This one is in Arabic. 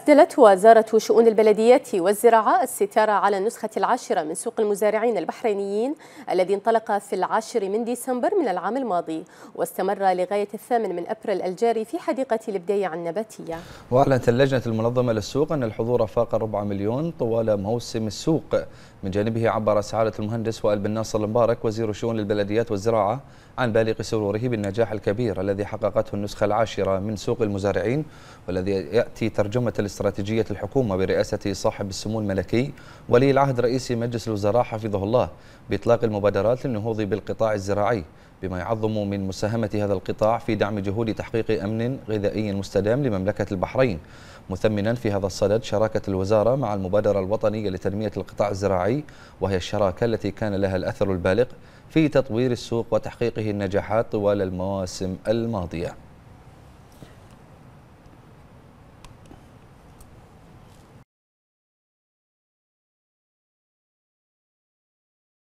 أسدلت وزارة شؤون البلديات والزراعة الستارة على النسخة العاشرة من سوق المزارعين البحرينيين الذي انطلق في العاشر من ديسمبر من العام الماضي واستمر لغاية الثامن من أبريل الجاري في حديقة البديع النباتية وأعلنت اللجنة المنظمة للسوق أن الحضور فاق ربع مليون طوال موسم السوق من جانبه عبر سعادة المهندس وائل بن ناصر المبارك وزير شؤون البلديات والزراعة عن بالغ سروره بالنجاح الكبير الذي حققته النسخة العاشرة من سوق المزارعين والذي يأتي ترجمة الاستراتيجية استراتيجية الحكومة برئاسة صاحب السمو الملكي ولي العهد رئيس مجلس الوزراء حفظه الله بإطلاق المبادرات للنهوض بالقطاع الزراعي بما يعظم من مساهمة هذا القطاع في دعم جهود تحقيق أمن غذائي مستدام لمملكة البحرين مثمنا في هذا الصدد شراكة الوزارة مع المبادرة الوطنية لتنمية القطاع الزراعي وهي الشراكة التي كان لها الأثر البالغ في تطوير السوق وتحقيقه النجاحات طوال المواسم الماضية